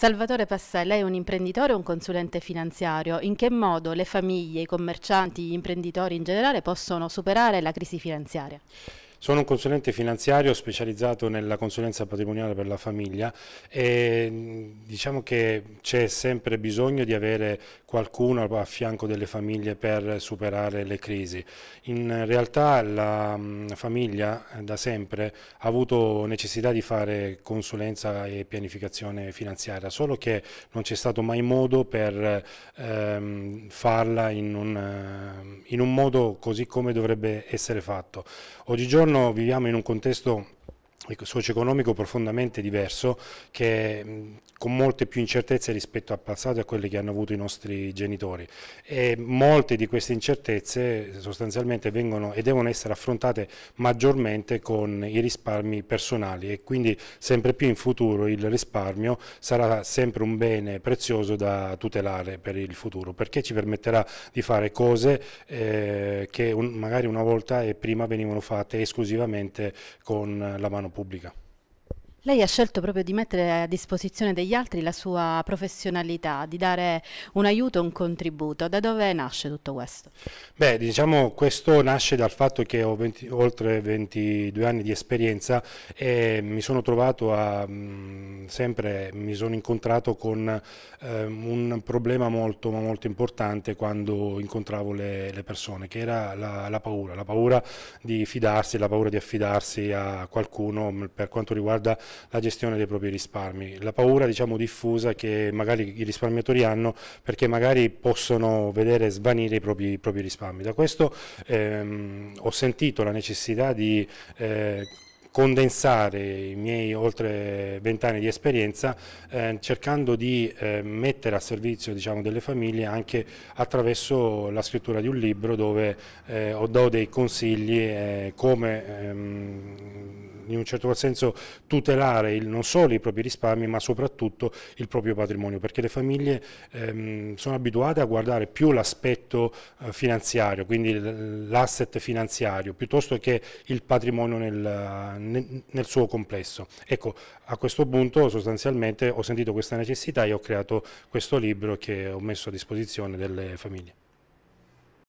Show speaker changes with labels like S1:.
S1: Salvatore Passè, lei è un imprenditore o un consulente finanziario? In che modo le famiglie, i commercianti, gli imprenditori in generale possono superare la crisi finanziaria?
S2: Sono un consulente finanziario specializzato nella consulenza patrimoniale per la famiglia e diciamo che c'è sempre bisogno di avere qualcuno a fianco delle famiglie per superare le crisi. In realtà la famiglia eh, da sempre ha avuto necessità di fare consulenza e pianificazione finanziaria, solo che non c'è stato mai modo per ehm, farla in un, ehm, in un modo così come dovrebbe essere fatto. Oggigiorno giorno viviamo in un contesto Ecco, socio-economico profondamente diverso che con molte più incertezze rispetto al passato e a quelle che hanno avuto i nostri genitori e molte di queste incertezze sostanzialmente vengono e devono essere affrontate maggiormente con i risparmi personali e quindi sempre più in futuro il risparmio sarà sempre un bene prezioso da tutelare per il futuro perché ci permetterà di fare cose eh, che un, magari una volta e prima venivano fatte esclusivamente con la mano pubblica.
S1: Lei ha scelto proprio di mettere a disposizione degli altri la sua professionalità, di dare un aiuto, un contributo. Da dove nasce tutto questo?
S2: Beh, diciamo questo nasce dal fatto che ho 20, oltre 22 anni di esperienza e mi sono trovato a mm, sempre mi sono incontrato con eh, un problema molto ma molto importante quando incontravo le, le persone, che era la, la paura, la paura di fidarsi, la paura di affidarsi a qualcuno mm, per quanto riguarda la gestione dei propri risparmi. La paura diciamo, diffusa che magari i risparmiatori hanno perché magari possono vedere svanire i propri, i propri risparmi. Da questo ehm, ho sentito la necessità di eh, condensare i miei oltre vent'anni di esperienza eh, cercando di eh, mettere a servizio diciamo, delle famiglie anche attraverso la scrittura di un libro dove eh, ho do dei consigli eh, come ehm, in un certo senso tutelare il, non solo i propri risparmi ma soprattutto il proprio patrimonio perché le famiglie ehm, sono abituate a guardare più l'aspetto eh, finanziario, quindi l'asset finanziario piuttosto che il patrimonio nel, nel, nel suo complesso. Ecco, a questo punto sostanzialmente ho sentito questa necessità e ho creato questo libro che ho messo a disposizione delle famiglie.